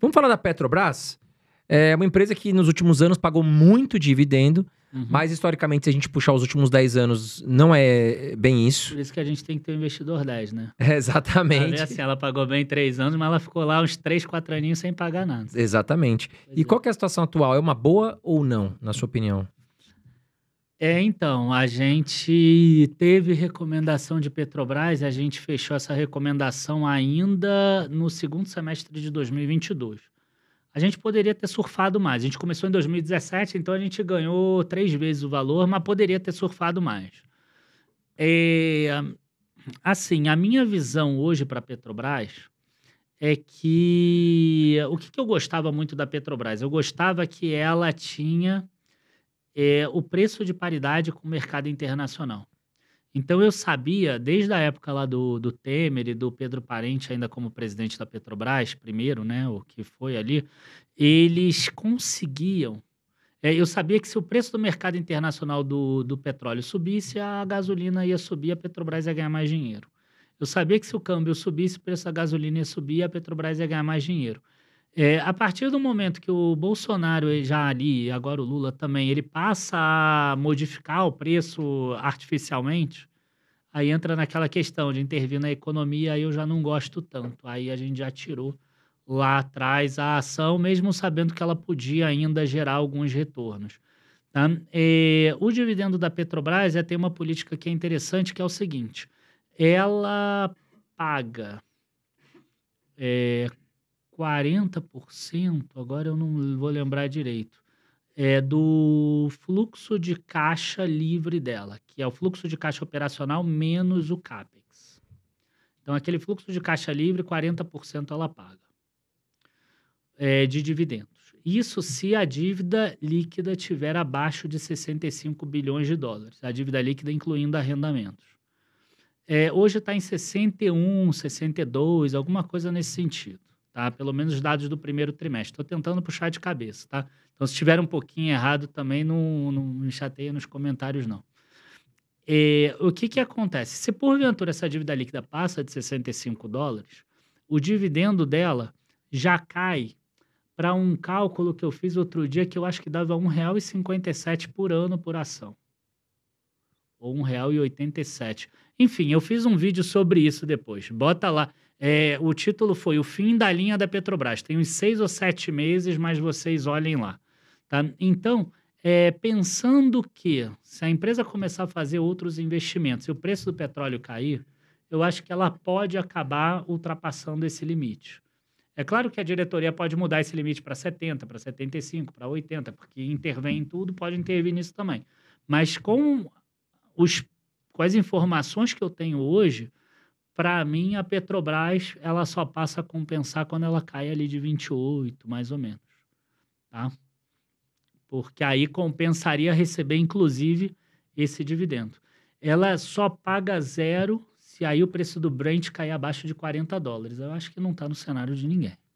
Vamos falar da Petrobras? É uma empresa que nos últimos anos pagou muito dividendo, uhum. mas historicamente, se a gente puxar os últimos 10 anos, não é bem isso. Por isso que a gente tem que ter um investidor 10, né? É, exatamente. Ela, assim, ela pagou bem 3 anos, mas ela ficou lá uns 3, 4 aninhos sem pagar nada. Exatamente. Pois e é. qual é a situação atual? É uma boa ou não, na sua opinião? É, então, a gente teve recomendação de Petrobras e a gente fechou essa recomendação ainda no segundo semestre de 2022. A gente poderia ter surfado mais. A gente começou em 2017, então a gente ganhou três vezes o valor, mas poderia ter surfado mais. É, assim, a minha visão hoje para a Petrobras é que o que, que eu gostava muito da Petrobras? Eu gostava que ela tinha é, o preço de paridade com o mercado internacional. Então eu sabia, desde a época lá do, do Temer e do Pedro Parente, ainda como presidente da Petrobras, primeiro, né, o que foi ali, eles conseguiam. É, eu sabia que se o preço do mercado internacional do, do petróleo subisse, a gasolina ia subir, a Petrobras ia ganhar mais dinheiro. Eu sabia que se o câmbio subisse, o preço da gasolina ia subir, a Petrobras ia ganhar mais dinheiro. É, a partir do momento que o Bolsonaro eh, já ali, agora o Lula também, ele passa a modificar o preço artificialmente, aí entra naquela questão de intervir na economia, aí eu já não gosto tanto. Aí a gente já tirou lá atrás a ação, mesmo sabendo que ela podia ainda gerar alguns retornos. Tá? É, o dividendo da Petrobras é, tem uma política que é interessante, que é o seguinte: ela paga é, 40%, agora eu não vou lembrar direito, é do fluxo de caixa livre dela, que é o fluxo de caixa operacional menos o CAPEX. Então, aquele fluxo de caixa livre, 40% ela paga é, de dividendos. Isso se a dívida líquida tiver abaixo de 65 bilhões de dólares, a dívida líquida incluindo arrendamentos. É, hoje está em 61, 62, alguma coisa nesse sentido tá? Pelo menos os dados do primeiro trimestre. Estou tentando puxar de cabeça, tá? Então, se tiver um pouquinho errado também, não, não me chateia nos comentários, não. E, é, o que, que acontece? Se porventura essa dívida líquida passa de 65 dólares, o dividendo dela já cai para um cálculo que eu fiz outro dia que eu acho que dava R$ 1,57 por ano por ação. Ou R$ 1,87. Enfim, eu fiz um vídeo sobre isso depois. Bota lá. É, o título foi O Fim da Linha da Petrobras. Tem uns seis ou sete meses, mas vocês olhem lá. Tá? Então, é, pensando que se a empresa começar a fazer outros investimentos e o preço do petróleo cair, eu acho que ela pode acabar ultrapassando esse limite. É claro que a diretoria pode mudar esse limite para 70, para 75, para 80, porque intervém em tudo, pode intervir nisso também. Mas com, os, com as informações que eu tenho hoje, para mim, a Petrobras ela só passa a compensar quando ela cai ali de 28, mais ou menos, tá? Porque aí compensaria receber, inclusive, esse dividendo. Ela só paga zero se aí o preço do Brent cair abaixo de 40 dólares. Eu acho que não está no cenário de ninguém.